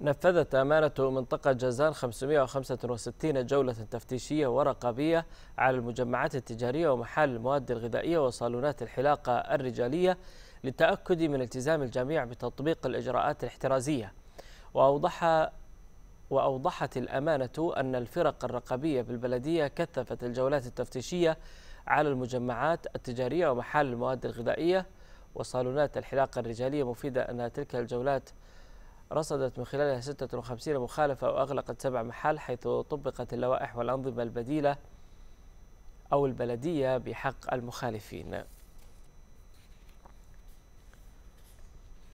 نفذت أمانة منطقة جازان 565 جولة تفتيشية ورقابية على المجمعات التجارية ومحال المواد الغذائية وصالونات الحلاقة الرجالية للتأكد من التزام الجميع بتطبيق الإجراءات الاحترازية وأوضح وأوضحت الأمانة أن الفرق الرقابية بالبلدية كثفت الجولات التفتيشية على المجمعات التجارية ومحال المواد الغذائية وصالونات الحلاقة الرجالية مفيدة أن تلك الجولات رصدت من خلالها 56 مخالفة وأغلقت سبع محال حيث طبقت اللوائح والأنظمة البديلة أو البلدية بحق المخالفين